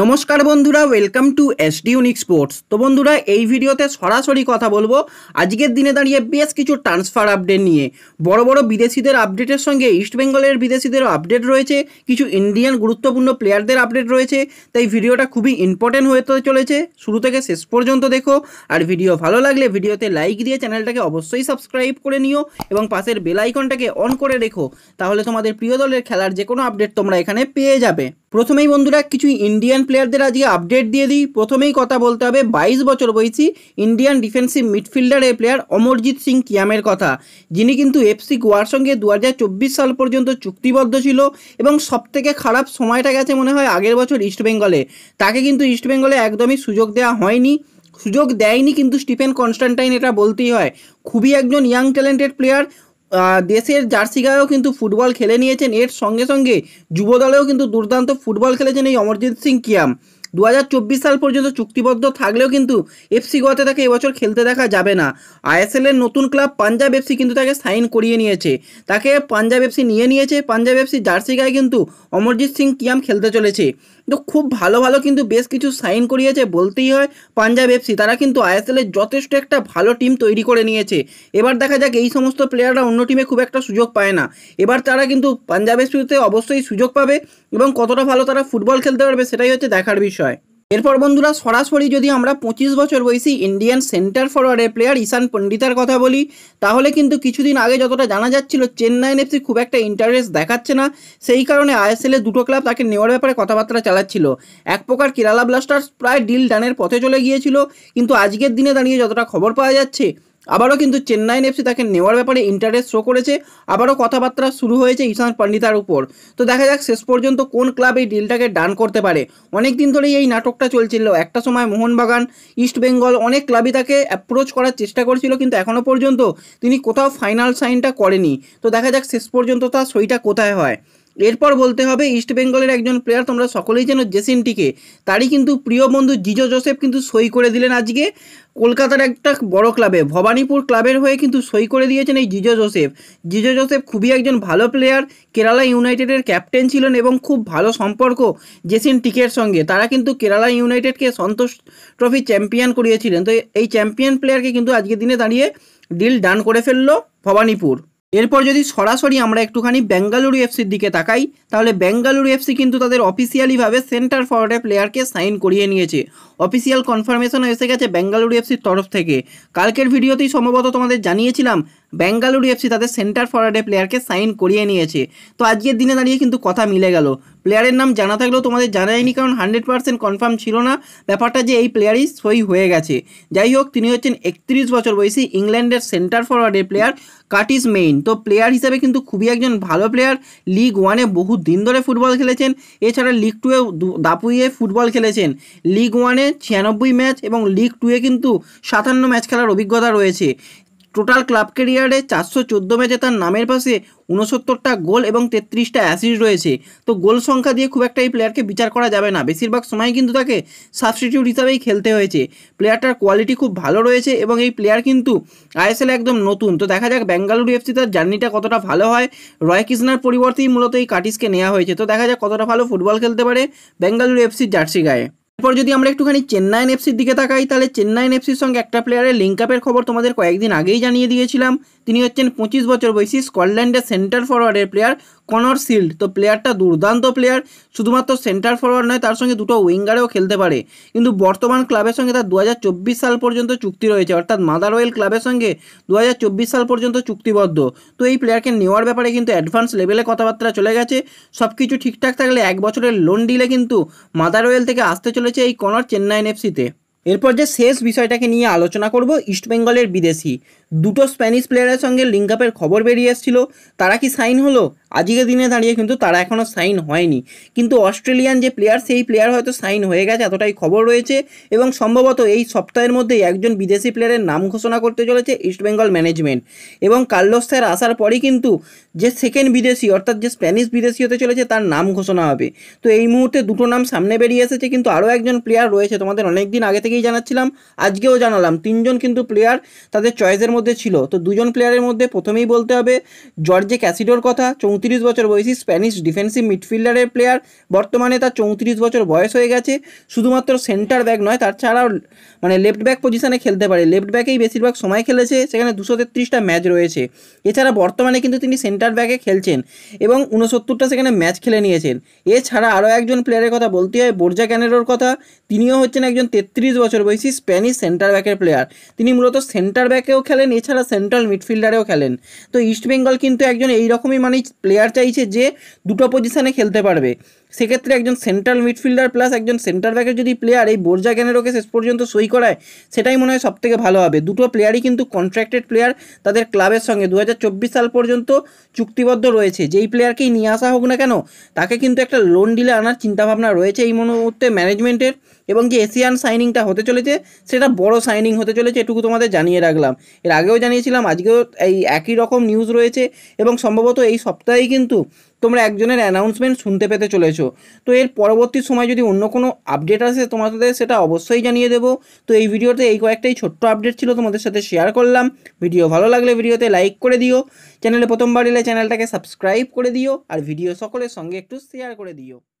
নমস্কার বন্ধুরা welcome to the unique sports তো বন্ধুরা এই ভিডিওতে সরাসরি কথা বলবো আজকের দিনে দাঁড়িয়ে বেশ কিছু ট্রান্সফার আপডেট নিয়ে বড় বড় বিদেশিদের আপডেটের সঙ্গে ইস্টবেঙ্গলের বিদেশিদেরও আপডেট রয়েছে কিছু ইন্ডিয়ান গুরুত্বপূর্ণ প্লেয়ারদের আপডেট রয়েছে তাই ভিডিওটা খুবই ইম্পর্টেন্ট হয়ে চলেছে শুরু থেকে শেষ পর্যন্ত দেখো আর ভিডিও ভালো লাগলে ভিডিওতে লাইক দিয়ে চ্যানেলটাকে অবশ্যই সাবস্ক্রাইব করে নিও এবং পাশের বেলাইকনটাকে অন করে রেখো তাহলে তোমাদের প্রিয় দলের খেলার যে কোনো আপডেট তোমরা এখানে পেয়ে যাবে প্রথমেই বন্ধুরা কিছু ইন্ডিয়ান প্লেয়ারদের আজকে আপডেট দিয়ে দিই প্রথমেই কথা বলতে হবে বাইশ বছর বয়সী ইন্ডিয়ান ডিফেন্সিভ মিডফিল্ডার এই প্লেয়ার অমরজিৎ সিং কিয়ামের কথা যিনি কিন্তু এফসি গোয়ার সঙ্গে দু সাল পর্যন্ত চুক্তিবদ্ধ ছিল এবং সবথেকে খারাপ সময়টা গেছে মনে হয় আগের বছর ইস্টবেঙ্গলে তাকে কিন্তু ইস্টবেঙ্গলে একদমই সুযোগ দেওয়া হয়নি সুযোগ দেয়নি কিন্তু স্টিফেন কনস্ট্যান্টাইন এটা বলতেই হয় খুবই একজন ইয়াং ট্যালেন্টেড প্লেয়ার দেশের জার্সি গায়েও কিন্তু ফুটবল খেলে নিয়েছেন এর সঙ্গে সঙ্গে যুব দলেও কিন্তু দুর্দান্ত ফুটবল খেলেছেন এই অমরজিৎ সিং কিয়াম দু সাল পর্যন্ত চুক্তিবদ্ধ থাকলেও কিন্তু এফসি গোয়াতে তাকে এবছর খেলতে দেখা যাবে না এর নতুন ক্লাব পাঞ্জাব এফসি কিন্তু তাকে সাইন করিয়ে নিয়েছে তাকে পাঞ্জাব এফসি নিয়ে নিয়েছে পাঞ্জাব এফসি জার্সি গায়ে কিন্তু অমরজিৎ সিং কিয়াম খেলতে চলেছে তো খুব ভালো ভালো কিন্তু বেশ কিছু সাইন করিয়েছে বলতেই হয় পাঞ্জাব এফসি তারা কিন্তু এর যথেষ্ট একটা ভালো টিম তৈরি করে নিয়েছে এবার দেখা যাক এই সমস্ত প্লেয়াররা অন্য টিমে খুব একটা সুযোগ পায় না এবার তারা কিন্তু পাঞ্জাব এফসিতে অবশ্যই সুযোগ পাবে এবং কতটা ভালো তারা ফুটবল খেলতে পারবে সেটাই হচ্ছে দেখার বিষয় বিষয় এরপর বন্ধুরা সরাসরি যদি আমরা পঁচিশ বছর বয়সী ইন্ডিয়ান সেন্টার ফরওয়ার্ডের প্লেয়ার ঈশান পণ্ডিতার কথা বলি তাহলে কিন্তু কিছুদিন আগে যতটা জানা যাচ্ছিল চেন্নাই এফসি খুব একটা ইন্টারেস্ট দেখাচ্ছে না সেই কারণে আইএসএলে দুটো ক্লাব তাকে নেওয়ার ব্যাপারে কথাবার্তা চালাচ্ছিল এক প্রকার কেরালা ব্লাস্টার্স প্রায় ডিল ডানের পথে চলে গিয়েছিল কিন্তু আজকের দিনে দাঁড়িয়ে যতটা খবর পাওয়া যাচ্ছে আবারও কিন্তু চেন্নাই এফসি তাকে নেওয়ার ব্যাপারে ইন্টারেস্ট শো করেছে আবারও কথাবার্তা শুরু হয়েছে ঈশান পান্ডিতার উপর তো দেখা যাক শেষ পর্যন্ত কোন ক্লাব এই ডিলটাকে ডান করতে পারে অনেক দিন ধরেই এই নাটকটা চলছিল একটা সময় মোহনবাগান ইস্ট বেঙ্গল অনেক ক্লাবই তাকে অ্যাপ্রোচ করার চেষ্টা করেছিল কিন্তু এখনও পর্যন্ত তিনি কোথাও ফাইনাল সাইনটা করেনি তো দেখা যাক শেষ পর্যন্ত তার সইটা কোথায় হয় এরপর বলতে হবে ইস্ট বেঙ্গলের একজন প্লেয়ার তোমরা সকলেই চেনো জেসিনটিকে তারই কিন্তু প্রিয় বন্ধু জিজো জোসেফ কিন্তু সই করে দিলেন আজকে কলকাতার একটা বড় ক্লাবে ভবানীপুর ক্লাবের হয়ে কিন্তু সই করে দিয়েছেন এই জিজো জোসেফ জিজো জোসেফ খুবই একজন ভালো প্লেয়ার কেরালা ইউনাইটেডের ক্যাপ্টেন ছিলেন এবং খুব ভালো সম্পর্ক জেসিন টিকের সঙ্গে তারা কিন্তু কেরালা ইউনাইটেডকে সন্তোষ ট্রফি চ্যাম্পিয়ন করিয়েছিলেন তো এই চ্যাম্পিয়ন প্লেয়ারকে কিন্তু আজকের দিনে দাঁড়িয়ে ডিল ডান করে ফেললো ভবানীপুর এরপর যদি সরাসরি আমরা একটুখানি বেঙ্গালুরু এফসির দিকে তাকাই তাহলে বেঙ্গালুরু এফসি কিন্তু তাদের অফিসিয়ালিভাবে সেন্টার ফরওয়ার্ডে প্লেয়ারকে সাইন করিয়ে নিয়েছে অফিসিয়াল কনফার্মেশন এসে গেছে বেঙ্গালুরু এফসির তরফ থেকে কালকের ভিডিওতেই সম্ভবত তোমাদের জানিয়েছিলাম বেঙ্গালুরু এফসি তাদের সেন্টার ফরওয়ার্ডে প্লেয়ারকে সাইন করিয়ে নিয়েছে তো আজকের দিনে দাঁড়িয়ে কিন্তু কথা মিলে গেল প্লেয়ারের নাম জানা থাকলেও তোমাদের জানায়নি কারণ হান্ড্রেড পার্সেন্ট কনফার্ম ছিল না ব্যাপারটা যে এই প্লেয়ারই সই হয়ে গেছে যাই হোক তিনি হচ্ছেন একত্রিশ বছর বয়সী ইংল্যান্ডের সেন্টার ফরওয়ার্ডের প্লেয়ার কার্টিস মেইন তো প্লেয়ার হিসেবে কিন্তু খুবই একজন ভালো প্লেয়ার লিগ ওয়ানে বহু দিন ধরে ফুটবল খেলেছেন এছাড়া লিগ টুয়ে দাপুইয়ে ফুটবল খেলেছেন লিগ ওয়ানে ছিয়ানব্বই ম্যাচ এবং লিগ টুয়ে কিন্তু সাতান্ন ম্যাচ খেলার অভিজ্ঞতা রয়েছে টোটাল ক্লাব কেরিয়ারে চারশো চোদ্দো ম্যাচে তার নামের পাশে উনসত্তরটা গোল এবং তেত্রিশটা অ্যাসিড রয়েছে তো গোল সংখ্যা দিয়ে খুব একটা এই প্লেয়ারকে বিচার করা যাবে না বেশিরভাগ সময় কিন্তু তাকে সাবস্টিটিউট হিসাবেই খেলতে হয়েছে প্লেয়ারটার কোয়ালিটি খুব ভালো রয়েছে এবং এই প্লেয়ার কিন্তু আইএসএল একদম নতুন তো দেখা যাক বেঙ্গালুরু এফসি তার জার্নিটা কতটা ভালো হয় রয় কৃষ্ণার পরিবর্তেই মূলত এই কাটিসকে নেওয়া হয়েছে তো দেখা যাক কতটা ভালো ফুটবল খেলতে পারে বেঙ্গালুরু এফসির জার্সি গায়ে এরপর যদি আমরা একটুখানি চেন্নাইন এফসির দিকে তাকাই তাহলে চেন্নাইন এফসির সঙ্গে একটা প্লেয়ারের লিঙ্ক আপের খবর তোমাদের কয়েকদিন আগেই জানিয়ে দিয়েছিলাম তিনি হচ্ছেন পঁচিশ বছর বয়সী স্কটল্যান্ডের সেন্টার ফরওয়ার্ডের প্লেয়ার কনর শিল্ড তো প্লেয়ারটা দুর্দান্ত প্লেয়ার শুধুমাত্র সেন্টার ফরওয়ার্ড নয় তার সঙ্গে দুটো উইঙ্গারেও খেলতে পারে কিন্তু বর্তমান ক্লাবের সঙ্গে তার দু সাল পর্যন্ত চুক্তি রয়েছে অর্থাৎ মাদার ওয়েল ক্লাবের সঙ্গে দু সাল পর্যন্ত চুক্তিবদ্ধ তো এই প্লেয়ারকে নেওয়ার ব্যাপারে কিন্তু অ্যাডভান্স লেভেলে কথাবার্তা চলে গেছে সব কিছু ঠিকঠাক থাকলে এক বছরের লোন ডিলে কিন্তু মাদার ওয়েল থেকে আসতে চলেছে এই কনর চেন্নাইন এফসিতে এরপর যে শেষ বিষয়টাকে নিয়ে আলোচনা করব ইস্টবেঙ্গলের বিদেশি দুটো স্প্যানিশ প্লেয়ারের সঙ্গে লিঙ্ক আপের খবর বেরিয়ে এসেছিল তারা কি সাইন হলো আজকের দিনে দাঁড়িয়ে কিন্তু তারা এখনও সাইন হয়নি কিন্তু অস্ট্রেলিয়ান যে প্লেয়ার সেই প্লেয়ার হয়তো সাইন হয়ে গেছে এতটাই খবর রয়েছে এবং সম্ভবত এই সপ্তাহের মধ্যেই একজন বিদেশি প্লেয়ারের নাম ঘোষণা করতে চলেছে ইস্টবেঙ্গল ম্যানেজমেন্ট এবং কার্লোস স্যার আসার পরই কিন্তু যে সেকেন্ড বিদেশি অর্থাৎ যে স্প্যানিশ বিদেশি হতে চলেছে তার নাম ঘোষণা হবে তো এই মুহূর্তে দুটো নাম সামনে বেরিয়ে এসেছে কিন্তু আরও একজন প্লেয়ার রয়েছে তোমাদের অনেক দিন আগে থেকেই জানাচ্ছিলাম আজকেও জানালাম তিনজন কিন্তু প্লেয়ার তাদের চয়েসের মধ্যে মধ্যে ছিল তো দুজন প্লেয়ারের মধ্যে প্রথমেই বলতে হবে জর্জে ক্যাসিডোর কথা চৌত্রিশ বছর বয়সী স্প্যানিশ ডিফেন্সিভ মিডফিল্ডারের প্লেয়ার বর্তমানে তার চৌত্রিশ বছর বয়স হয়ে গেছে শুধুমাত্র সেন্টার ব্যাক নয় তার ছাড়াও মানে লেফট ব্যাক পজিশানে খেলতে পারে লেফট ব্যাকেই বেশিরভাগ সময় খেলেছে সেখানে দুশো তেত্রিশটা ম্যাচ রয়েছে এছাড়া বর্তমানে কিন্তু তিনি সেন্টার ব্যাকে খেলছেন এবং উনসত্তরটা সেখানে ম্যাচ খেলে নিয়েছেন এছাড়া আরও একজন প্লেয়ারের কথা বলতে হয় বোর্জা ক্যানেরোর কথা তিনিও হচ্ছেন একজন তেত্রিশ বছর বয়সী স্প্যানিশ সেন্টার ব্যাকের প্লেয়ার তিনি মূলত সেন্টার ব্যাকেও খেলেন এছাড়া সেন্ট্রাল মিডফিল্ডারেও খেলেন তো ইস্টবেঙ্গল কিন্তু একজন এইরকমই মানে প্লেয়ার চাইছে যে দুটো পজিশানে খেলতে পারবে সেক্ষেত্রে একজন সেন্ট্রাল মিডফিল্ডার প্লাস একজন সেন্টার ব্যাকের যদি প্লেয়ার এই বোর্জা কেনেরোকে শেষ পর্যন্ত সই করায় সেটাই মনে হয় সবথেকে ভালো হবে দুটো প্লেয়ারই কিন্তু কন্ট্রাক্টেড প্লেয়ার তাদের ক্লাবের সঙ্গে দু সাল পর্যন্ত চুক্তিবদ্ধ রয়েছে যেই প্লেয়ারকেই নিয়ে আসা হোক না কেন তাকে কিন্তু একটা লোন ডিলে আনার চিন্তাভাবনা রয়েছে এই মুহূর্তে ম্যানেজমেন্টের এবং যে এশিয়ান সাইনিংটা হতে চলেছে সেটা বড় সাইনিং হতে চলেছে এটুকু তোমাদের জানিয়ে রাখলাম এর আগেও জানিয়েছিলাম আজকেও এই একই রকম নিউজ রয়েছে এবং সম্ভবত এই সপ্তাহেই কিন্তু তোমরা একজনের অ্যানাউন্সমেন্ট শুনতে পেতে চলেছো তো এর পরবর্তী সময় যদি অন্য কোনো আপডেট আসে তোমাদের সেটা অবশ্যই জানিয়ে দেবো তো এই ভিডিওতে এই কয়েকটাই ছোট্ট আপডেট ছিল তোমাদের সাথে শেয়ার করলাম ভিডিও ভালো লাগলে ভিডিওতে লাইক করে দিও চ্যানেলে প্রথমবার এলে চ্যানেলটাকে সাবস্ক্রাইব করে দিও আর ভিডিও সকলের সঙ্গে একটু শেয়ার করে দিও